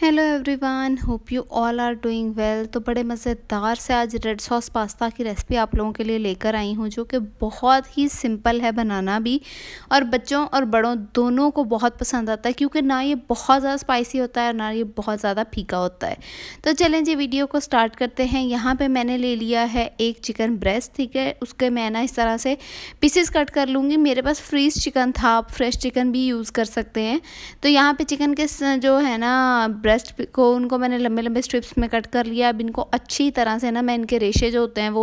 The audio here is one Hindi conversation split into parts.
hello everyone hope you all are doing well तो बड़े मज़ेदार से आज रेड सॉस पास्ता की रेसिपी आप लोगों के लिए लेकर आई हूँ जो कि बहुत ही सिंपल है बनाना भी और बच्चों और बड़ों दोनों को बहुत पसंद आता है क्योंकि ना ये बहुत ज़्यादा स्पाइसी होता है और ना ये बहुत ज़्यादा फीका होता है तो चलें जी वीडियो को स्टार्ट करते हैं यहाँ पर मैंने ले लिया है एक चिकन ब्रेस्ट ठीक है उसके मैं ना इस तरह से पीसेस कट कर लूँगी मेरे पास फ्रीज चिकन था आप फ्रेश चिकन भी यूज़ कर सकते हैं तो यहाँ पर चिकन के जो है ना ब्रेस्ट को उनको मैंने लंबे लंबे स्ट्रिप्स में कट कर लिया अब इनको अच्छी तरह से ना मैं इनके रेशे जो होते हैं वो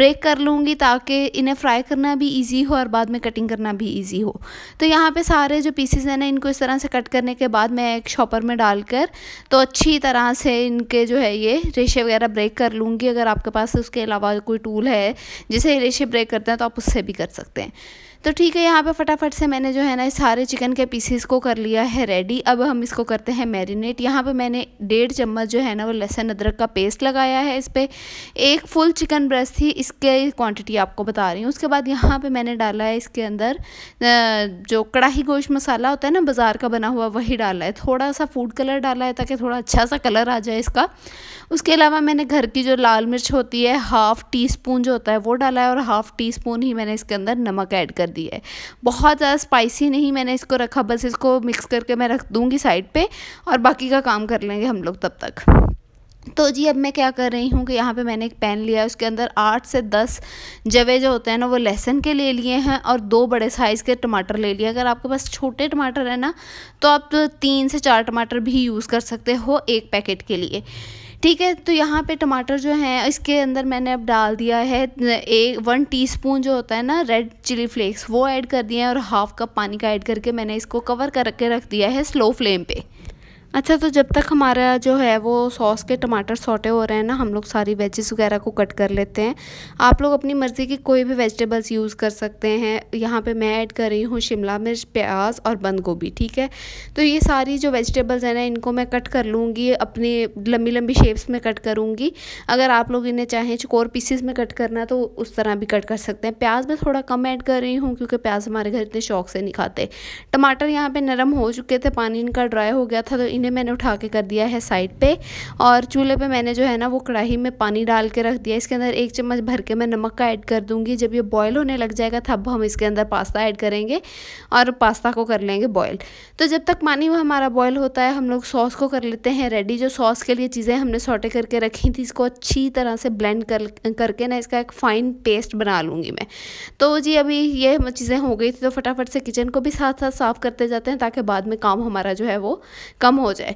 ब्रेक कर लूँगी ताकि इन्हें फ्राई करना भी ईजी हो और बाद में कटिंग करना भी ईजी हो तो यहाँ पर सारे जो पीसेज हैं ना इनको इस तरह से कट करने के बाद मैं एक शॉपर में डालकर तो अच्छी तरह से इनके जो है ये रेशे वगैरह ब्रेक कर लूँगी अगर आपके पास उसके अलावा कोई टूल है जिसे रेशे ब्रेक करते हैं तो आप उससे भी कर सकते हैं तो ठीक है यहाँ पे फटाफट से मैंने जो है ना सारे चिकन के पीसेस को कर लिया है रेडी अब हम इसको करते हैं मैरिनेट यहाँ पे मैंने डेढ़ चम्मच जो है ना वो लहसुन अदरक का पेस्ट लगाया है इस पर एक फुल चिकन ब्रेस्ट थी इसके क्वांटिटी आपको बता रही हूँ उसके बाद यहाँ पे मैंने डाला है इसके अंदर जो कड़ाही गोश्त मसाला होता है ना बाज़ार का बना हुआ वही डाला है थोड़ा सा फूड कलर डाला है ताकि थोड़ा अच्छा सा कलर आ जाए इसका उसके अलावा मैंने घर की जो लाल मिर्च होती है हाफ़ टी स्पून जो होता है वो डाला है और हाफ़ टी स्पून ही मैंने इसके अंदर नमक ऐड कर दी है बहुत ज़्यादा स्पाइसी नहीं मैंने इसको रखा बस इसको मिक्स करके मैं रख दूँगी साइड पर और बाकी का काम कर लेंगे हम लोग तब तक तो जी अब मैं क्या कर रही हूँ कि यहाँ पे मैंने एक पैन लिया है उसके अंदर आठ से दस जवे जो होते हैं ना वो लहसन के ले लिए हैं और दो बड़े साइज़ के टमाटर ले लिए अगर आपके पास छोटे टमाटर हैं ना तो आप तो तीन से चार टमाटर भी यूज़ कर सकते हो एक पैकेट के लिए ठीक है तो यहाँ पे टमाटर जो हैं इसके अंदर मैंने अब डाल दिया है एक वन टीस्पून जो होता है ना रेड चिली फ्लेक्स वो ऐड कर दिए हैं और हाफ कप पानी का ऐड करके मैंने इसको कवर करके रख दिया है स्लो फ्लेम पे अच्छा तो जब तक हमारा जो है वो सॉस के टमाटर सोटे हो रहे हैं ना हम लोग सारी वेजेस वगैरह को कट कर लेते हैं आप लोग अपनी मर्ज़ी की कोई भी वेजिटेबल्स यूज़ कर सकते हैं यहाँ पे मैं ऐड कर रही हूँ शिमला मिर्च प्याज और बंद गोभी ठीक है तो ये सारी जो वेजिटेबल्स हैं ना इनको मैं कट कर लूँगी अपनी लंबी लंबी शेप्स में कट करूँगी अगर आप लोग इन्हें चाहें चकोर पीसीस में कट करना तो उस तरह भी कट कर सकते हैं प्याज मैं थोड़ा कम ऐड कर रही हूँ क्योंकि प्याज हमारे घर इतने शौक से नहीं खाते टमाटर यहाँ पर नरम हो चुके थे पानी इनका ड्राई हो गया था तो इन्हें मैंने उठा के कर दिया है साइड पे और चूल्हे पे मैंने जो है ना वो कढ़ाई में पानी डाल के रख दिया इसके अंदर एक चम्मच भर के मैं नमक का ऐड कर दूंगी जब ये बॉयल होने लग जाएगा तब हम इसके अंदर पास्ता ऐड करेंगे और पास्ता को कर लेंगे बॉयल तो जब तक पानी वो हमारा बॉयल होता है हम लोग सॉस को कर लेते हैं रेडी जो सॉस के लिए चीज़ें हमने सोटे करके रखी थी इसको अच्छी तरह से ब्लेंड कर करके ना इसका एक फ़ाइन पेस्ट बना लूँगी मैं तो जी अभी ये चीज़ें हो गई थी तो फटाफट से किचन को भी साथ साथ साफ़ करते जाते हैं ताकि बाद में काम हमारा जो है वो कम हो हो जाए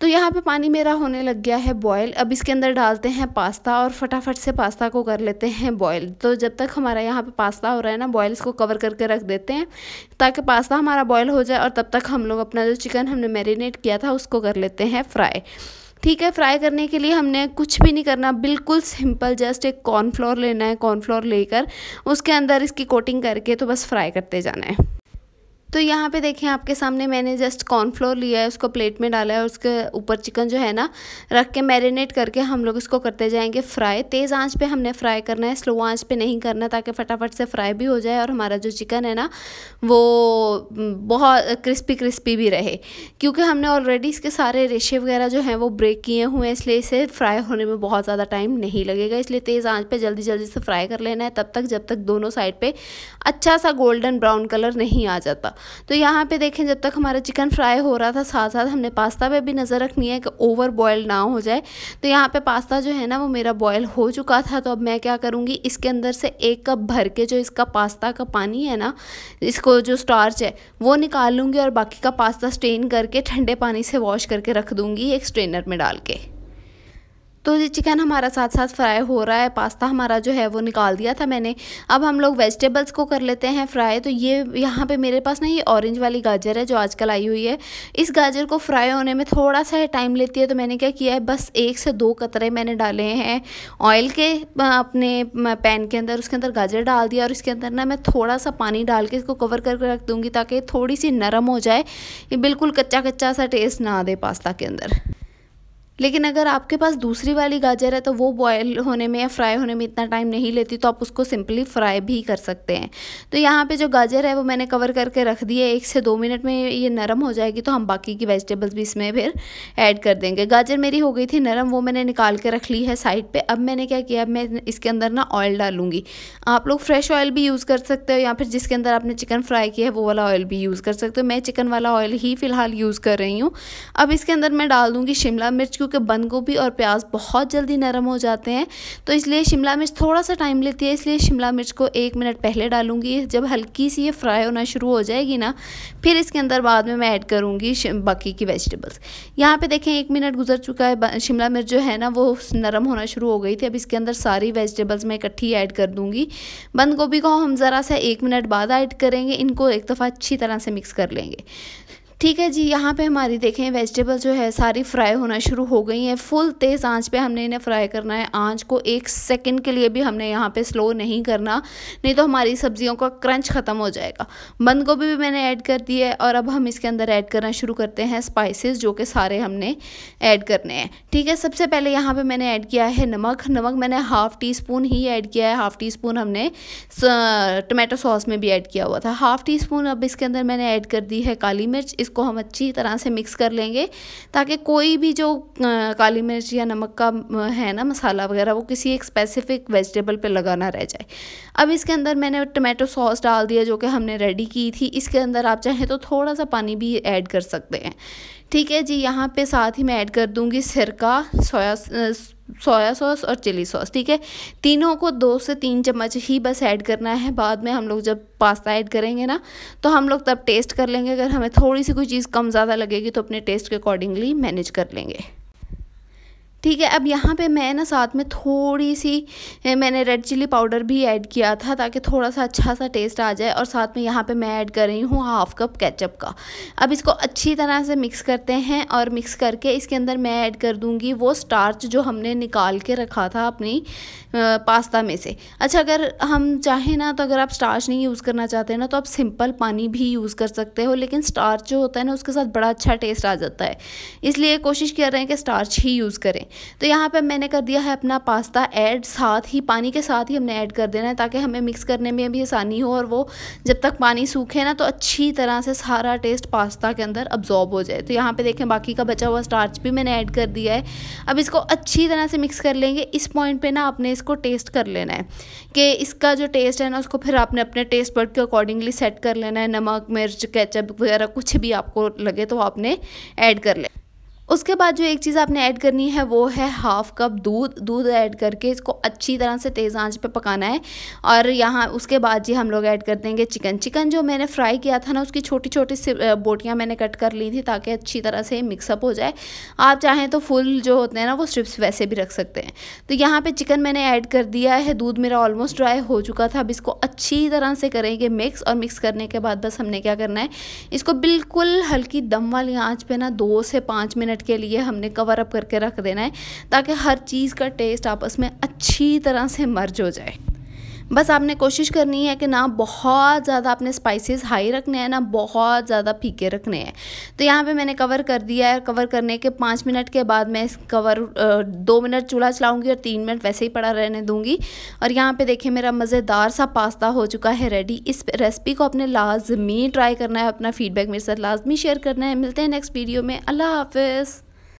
तो यहाँ पे पानी मेरा होने लग गया है बॉयल अब इसके अंदर डालते हैं पास्ता और फटाफट से पास्ता को कर लेते हैं बॉयल तो जब तक हमारा यहाँ पे पास्ता हो रहा है ना बॉयल इसको कवर करके रख देते हैं ताकि पास्ता हमारा बॉयल हो जाए और तब तक हम लोग अपना जो चिकन हमने मैरिनेट किया था उसको कर लेते हैं फ्राई ठीक है फ्राई करने के लिए हमने कुछ भी नहीं करना बिल्कुल सिंपल जस्ट एक कॉर्नफ्लोर लेना है कॉर्नफ्लोर लेकर उसके अंदर इसकी कोटिंग करके तो बस फ्राई करते जाना है तो यहाँ पे देखें आपके सामने मैंने जस्ट कॉर्नफ्लोर लिया है उसको प्लेट में डाला है और उसके ऊपर चिकन जो है ना रख के मैरिनेट करके हम लोग इसको करते जाएंगे फ्राई तेज़ आंच पे हमने फ्राई करना है स्लो आंच पे नहीं करना ताकि फटाफट से फ्राई भी हो जाए और हमारा जो चिकन है ना वो बहुत क्रिस्पी क्रिस्पी भी रहे क्योंकि हमने ऑलरेडी इसके सारे रेशे वगैरह जो हैं वो ब्रेक किए हुए हैं इसलिए इसे फ्राई होने में बहुत ज़्यादा टाइम नहीं लगेगा इसलिए तेज़ आँच पर जल्दी जल्दी से फ्राई कर लेना है तब तक जब तक दोनों साइड पर अच्छा सा गोल्डन ब्राउन कलर नहीं आ जाता तो यहाँ पे देखें जब तक हमारा चिकन फ्राई हो रहा था साथ साथ हमने पास्ता पे भी नज़र रखनी है कि ओवर बॉयल ना हो जाए तो यहाँ पे पास्ता जो है ना वो मेरा बॉयल हो चुका था तो अब मैं क्या करूँगी इसके अंदर से एक कप भर के जो इसका पास्ता का पानी है ना इसको जो स्टार्च है वो निकाल लूँगी और बाकी का पास्ता स्ट्रेन करके ठंडे पानी से वॉश करके रख दूँगी एक स्ट्रेनर में डाल के तो ये चिकन हमारा साथ साथ फ्राई हो रहा है पास्ता हमारा जो है वो निकाल दिया था मैंने अब हम लोग वेजिटेबल्स को कर लेते हैं फ्राई तो ये यहाँ पे मेरे पास ना ये ऑरेंज वाली गाजर है जो आजकल आई हुई है इस गाजर को फ्राई होने में थोड़ा सा टाइम लेती है तो मैंने क्या किया है बस एक से दो कतरे मैंने डाले हैं ऑयल के अपने पैन के अंदर उसके अंदर गाजर डाल दिया और इसके अंदर ना मैं थोड़ा सा पानी डाल के इसको कवर करके रख दूँगी ताकि थोड़ी सी नरम हो जाए ये बिल्कुल कच्चा कच्चा सा टेस्ट ना दे पास्ता के अंदर लेकिन अगर आपके पास दूसरी वाली गाजर है तो वो बॉयल होने में या फ्राई होने में इतना टाइम नहीं लेती तो आप उसको सिंपली फ्राई भी कर सकते हैं तो यहाँ पे जो गाजर है वो मैंने कवर करके रख दी है एक से दो मिनट में ये नरम हो जाएगी तो हम बाकी की वेजिटेबल्स भी इसमें फिर ऐड कर देंगे गाजर मेरी हो गई थी नरम वो मैंने निकाल के रख ली है साइड पर अब मैंने क्या किया अब मैं इसके अंदर ना ऑयल डालूंगी आप लोग फ्रेश ऑयल भी यूज़ कर सकते हो या फिर जिसके अंदर आपने चिकन फ्राई किया है वो वाला ऑयल भी यूज़ कर सकते हो मैं चिकन वाला ऑयल ही फ़िलहाल यूज़ कर रही हूँ अब इसके अंदर मैं डाल दूँगी शिमला मिर्च क्योंकि बंद गोभी और प्याज बहुत जल्दी नरम हो जाते हैं तो इसलिए शिमला मिर्च थोड़ा सा टाइम लेती है इसलिए शिमला मिर्च को एक मिनट पहले डालूंगी जब हल्की सी ये फ्राई होना शुरू हो जाएगी ना फिर इसके अंदर बाद में मैं ऐड करूँगी बाकी की वेजिटेबल्स यहाँ पे देखें एक मिनट गुजर चुका है शिमला मिर्च जो है ना वो नरम होना शुरू हो गई थी अब इसके अंदर सारी वेजिटेबल्स मैं इकट्ठी ऐड कर दूँगी बंद गोभी को हम ज़रा सा एक मिनट बाद ऐड करेंगे इनको एक दफ़ा अच्छी तरह से मिक्स कर लेंगे ठीक है जी यहाँ पे हमारी देखें वेजिटेबल जो है सारी फ्राई होना शुरू हो गई हैं फुल तेज़ आंच पे हमने इन्हें फ्राई करना है आंच को एक सेकंड के लिए भी हमने यहाँ पे स्लो नहीं करना नहीं तो हमारी सब्जियों का क्रंच ख़त्म हो जाएगा बंद गोभी भी मैंने ऐड कर दी है और अब हम इसके अंदर ऐड करना शुरू करते हैं स्पाइसिस जो कि सारे हमने ऐड करने हैं ठीक है सबसे पहले यहाँ पर मैंने ऐड किया है नमक नमक मैंने हाफ़ टी स्पून ही ऐड किया है हाफ़ टी स्पून हमने टमाटो सॉस में भी ऐड किया हुआ था हाफ़ टी स्पून अब इसके अंदर मैंने ऐड कर दी है काली मिर्च इसको हम अच्छी तरह से मिक्स कर लेंगे ताकि कोई भी जो काली मिर्च या नमक का है ना मसाला वगैरह वो किसी एक स्पेसिफिक वेजिटेबल पे लगाना रह जाए अब इसके अंदर मैंने टमाटो सॉस डाल दिया जो कि हमने रेडी की थी इसके अंदर आप चाहें तो थोड़ा सा पानी भी ऐड कर सकते हैं ठीक है जी यहाँ पे साथ ही मैं ऐड कर दूँगी सिरका सोया सोया सॉस और चिली सॉस ठीक है तीनों को दो से तीन चम्मच ही बस ऐड करना है बाद में हम लोग जब पास्ता ऐड करेंगे ना तो हम लोग तब टेस्ट कर लेंगे अगर हमें थोड़ी सी कोई चीज़ कम ज़्यादा लगेगी तो अपने टेस्ट के अकॉर्डिंगली मैनेज कर लेंगे ठीक है अब यहाँ पे मैं ना साथ में थोड़ी सी मैंने रेड चिल्ली पाउडर भी ऐड किया था ताकि थोड़ा सा अच्छा सा टेस्ट आ जाए और साथ में यहाँ पे मैं ऐड कर रही हूँ हाफ़ कप केचप का अब इसको अच्छी तरह से मिक्स करते हैं और मिक्स करके इसके अंदर मैं ऐड कर दूँगी वो स्टार्च जो हमने निकाल के रखा था अपनी पास्ता में से अच्छा अगर हम चाहें ना तो अगर आप स्टार्च नहीं यूज़ करना चाहते हैं ना तो आप सिंपल पानी भी यूज़ कर सकते हो लेकिन स्टार्च जो होता है ना उसके साथ बड़ा अच्छा टेस्ट आ जाता है इसलिए कोशिश कर रहे हैं कि स्टार्च ही यूज़ करें तो यहाँ पर मैंने कर दिया है अपना पास्ता ऐड साथ ही पानी के साथ ही हमने ऐड कर देना है ताकि हमें मिक्स करने में भी आसानी हो और वो जब तक पानी सूखे ना तो अच्छी तरह से सारा टेस्ट पास्ता के अंदर अब्जॉर्ब हो जाए तो यहाँ पे देखें बाकी का बचा हुआ स्टार्च भी मैंने ऐड कर दिया है अब इसको अच्छी तरह से मिक्स कर लेंगे इस पॉइंट पे ना आपने इसको टेस्ट कर लेना है कि इसका जो टेस्ट है ना उसको फिर आपने अपने टेस्ट बर्ड के अकॉर्डिंगली सेट कर लेना है नमक मिर्च केचप वगैरह कुछ भी आपको लगे तो आपने ऐड कर लेना उसके बाद जो एक चीज़ आपने ऐड करनी है वो है हाफ़ कप दूध दूध ऐड करके इसको अच्छी तरह से तेज़ आंच पे पकाना है और यहाँ उसके बाद जी हम लोग ऐड कर देंगे चिकन चिकन जो मैंने फ्राई किया था ना उसकी छोटी छोटी बोटियाँ मैंने कट कर ली थी ताकि अच्छी तरह से मिक्सअप हो जाए आप चाहें तो फुल जो होते हैं ना वो स्ट्रिप्स वैसे भी रख सकते हैं तो यहाँ पर चिकन मैंने ऐड कर दिया है दूध मेरा ऑलमोस्ट ड्राई हो चुका था अब इसको अच्छी तरह से करेंगे मिक्स और मिक्स करने के बाद बस हमने क्या करना है इसको बिल्कुल हल्की दम वाली आँच पर ना दो से पाँच मिनट मिनट के लिए हमने कवर अप करके रख देना है ताकि हर चीज़ का टेस्ट आपस में अच्छी तरह से मर्ज हो जाए बस आपने कोशिश करनी है कि ना बहुत ज़्यादा आपने स्पाइसेस हाई रखने हैं ना बहुत ज़्यादा फीके रखने हैं तो यहाँ पे मैंने कवर कर दिया है कवर करने के पाँच मिनट के बाद मैं इस कवर दो मिनट चूल्हा चलाऊँगी और तीन मिनट वैसे ही पड़ा रहने दूँगी और यहाँ पर देखिए मेरा मज़ेदार सा पास्ता हो चुका है रेडी इस रेसिपी को आपने लाजमी ट्राई करना है अपना फीडबैक मेरे साथ लाजमी शेयर करना है मिलते हैं नेक्स्ट वीडियो में अल्लाह हाफिज़